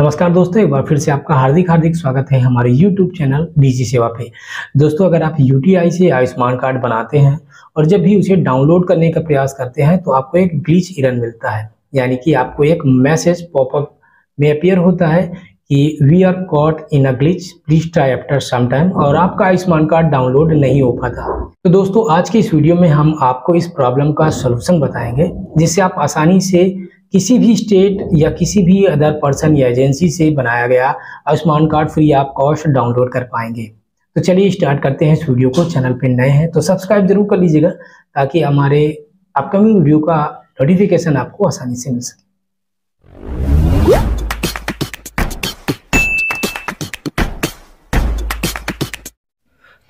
नमस्कार दोस्तों एक बार फिर से आपका हार्दिक हार्दिक स्वागत है हमारे YouTube चैनल डीजी सेवा पे दोस्तों अगर आप यूटीआई से आयुष्मान कार्ड बनाते हैं और जब भी उसे डाउनलोड करने का प्रयास करते हैं तो आपको एक ग्लिच इरन मिलता है यानी कि आपको एक मैसेज पॉपअप में अपियर होता है कि we are caught in a glitch please try after some time और आपका आयुष्मान कार्ड डाउनलोड नहीं हो पाता तो दोस्तों आज की इस वीडियो में हम आपको इस प्रॉब्लम का सोल्यूशन बताएंगे जिससे आप आसानी से किसी भी स्टेट या किसी भी अदर पर्सन या एजेंसी से बनाया गया Ayushman card free of cost download कर पाएंगे तो चलिए स्टार्ट करते हैं इस वीडियो को चैनल पे नए हैं तो सब्सक्राइब जरूर कर लीजिएगा ताकि हमारे अपकमिंग वीडियो का नोटिफिकेशन आपको आसानी से मिल सके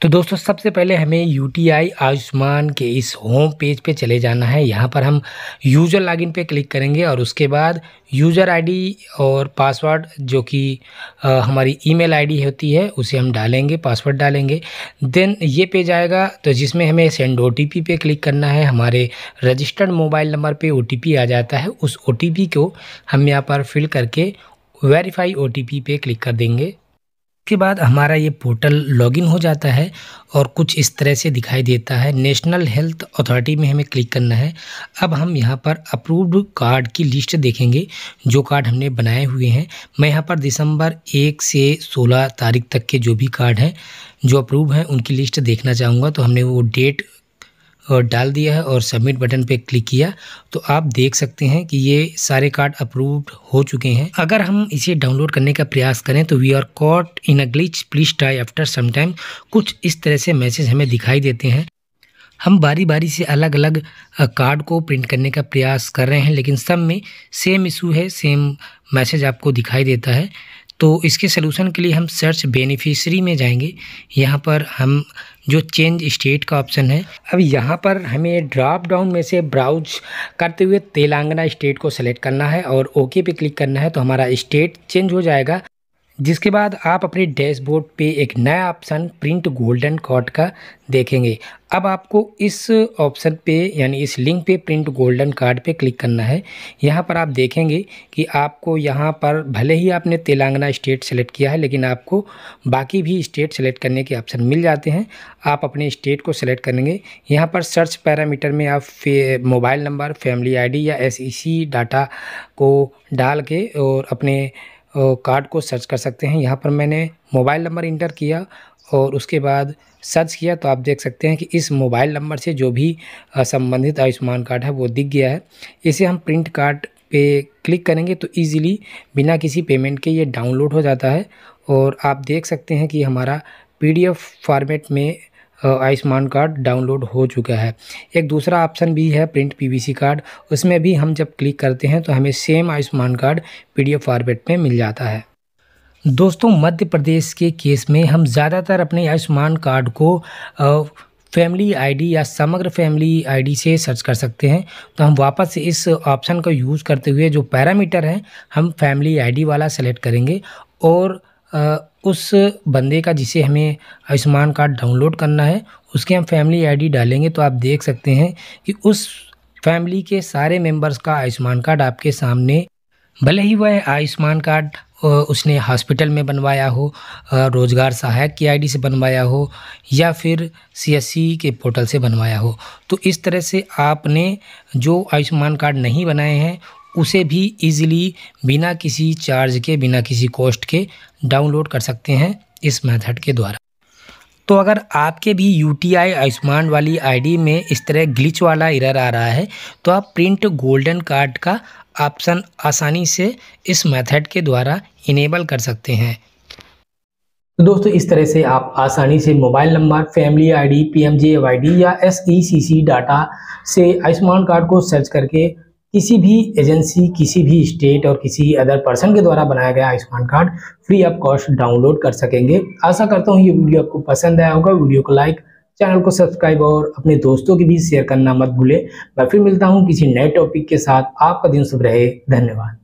तो दोस्तों सबसे पहले हमें यू टी आई आयुष्मान के इस होम पेज पे चले जाना है यहाँ पर हम यूज़र लॉगिन पे क्लिक करेंगे और उसके बाद यूज़र आईडी और पासवर्ड जो कि हमारी ईमेल आईडी होती है उसे हम डालेंगे पासवर्ड डालेंगे देन ये पेज आएगा तो जिसमें हमें सेंड ओ टी पी पे क्लिक करना है हमारे रजिस्टर्ड मोबाइल नंबर पर ओ टी पी आ जाता है उस ओ टी पी को हम यहाँ पर फिल करके वेरीफाई ओ टी पी पे क्लिक कर देंगे उसके बाद हमारा ये पोर्टल लॉगिन हो जाता है और कुछ इस तरह से दिखाई देता है नेशनल हेल्थ अथॉरिटी में हमें क्लिक करना है अब हम यहाँ पर अप्रूव्ड कार्ड की लिस्ट देखेंगे जो कार्ड हमने बनाए हुए हैं मैं यहाँ पर दिसंबर एक से सोलह तारीख तक के जो भी कार्ड हैं जो अप्रूव हैं उनकी लिस्ट देखना चाहूँगा तो हमने वो डेट और डाल दिया है और सबमिट बटन पे क्लिक किया तो आप देख सकते हैं कि ये सारे कार्ड अप्रूव्ड हो चुके हैं अगर हम इसे डाउनलोड करने का प्रयास करें तो we are caught in a glitch please try after some time कुछ इस तरह से मैसेज हमें दिखाई देते हैं हम बारी बारी से अलग अलग कार्ड को प्रिंट करने का प्रयास कर रहे हैं लेकिन सब में सेम इशू है सेम मैसेज आपको दिखाई देता है तो इसके सलूशन के लिए हम सर्च बेनिफिशरी में जाएंगे यहाँ पर हम जो चेंज स्टेट का ऑप्शन है अब यहाँ पर हमें ड्रॉप डाउन में से ब्राउज करते हुए तेलंगाना स्टेट को सेलेक्ट करना है और ओके पे क्लिक करना है तो हमारा स्टेट चेंज हो जाएगा जिसके बाद आप अपने डैशबोर्ड पे एक नया ऑप्शन प्रिंट गोल्डन कार्ड का देखेंगे अब आपको इस ऑप्शन पे यानी इस लिंक पे प्रिंट गोल्डन कार्ड पे क्लिक करना है यहाँ पर आप देखेंगे कि आपको यहाँ पर भले ही आपने तेलंगाना स्टेट सेलेक्ट किया है लेकिन आपको बाकी भी स्टेट सेलेक्ट करने के ऑप्शन मिल जाते हैं आप अपने स्टेट को सेलेक्ट करेंगे यहाँ पर सर्च पैरामीटर में आप मोबाइल नंबर फैमिली आई या एस डाटा को डाल के और अपने कार्ड को सर्च कर सकते हैं यहाँ पर मैंने मोबाइल नंबर इंटर किया और उसके बाद सर्च किया तो आप देख सकते हैं कि इस मोबाइल नंबर से जो भी संबंधित आयुष्मान कार्ड है वो दिख गया है इसे हम प्रिंट कार्ड पे क्लिक करेंगे तो इजीली बिना किसी पेमेंट के ये डाउनलोड हो जाता है और आप देख सकते हैं कि हमारा पीडीएफ फॉर्मेट में आयुष्मान कार्ड डाउनलोड हो चुका है एक दूसरा ऑप्शन भी है प्रिंट पीवीसी कार्ड उसमें भी हम जब क्लिक करते हैं तो हमें same Ayushman card PDF format में मिल जाता है दोस्तों मध्य प्रदेश के केस में हम ज़्यादातर अपने आयुष्मान कार्ड को फैमिली आईडी या समग्र फैमिली आईडी से सर्च कर सकते हैं तो हम वापस इस ऑप्शन का यूज़ करते हुए जो पैरामीटर हैं हम फैमिली आईडी वाला सेलेक्ट करेंगे और उस बंदे का जिसे हमें आयुष्मान कार्ड डाउनलोड करना है उसके हम फैमिली आईडी डालेंगे तो आप देख सकते हैं कि उस फैमिली के सारे मेंबर्स का आयुष्मान कार्ड आपके सामने भले ही वह आयुष्मान कार्ड उसने हॉस्पिटल में बनवाया हो रोज़गार सहायक की आईडी से बनवाया हो या फिर सीएससी के पोर्टल से बनवाया हो तो इस तरह से आपने जो आयुष्मान कार्ड नहीं बनाए हैं उसे भी ईज़िली बिना किसी चार्ज के बिना किसी कॉस्ट के डाउनलोड कर सकते हैं इस मेथड के द्वारा तो अगर आपके भी यू टी आई आयुष्मान वाली आईडी में इस तरह ग्लिच वाला इरर आ रहा है तो आप प्रिंट गोल्डन कार्ड का ऑप्शन आसानी से इस मेथड के द्वारा इनेबल कर सकते हैं तो दोस्तों इस तरह से आप आसानी से mobile number family ID D या एस डाटा e से आयुष्मान कार्ड को सर्च करके किसी भी एजेंसी किसी भी स्टेट और किसी अदर पर्सन के द्वारा बनाया गया Ayushman card free of cost download कर सकेंगे आशा करता हूँ ये वीडियो आपको पसंद आया होगा वीडियो को लाइक चैनल को सब्सक्राइब और अपने दोस्तों के भी शेयर करना मत भूलें मैं फिर मिलता हूँ किसी नए टॉपिक के साथ आपका दिन शुभ रहे धन्यवाद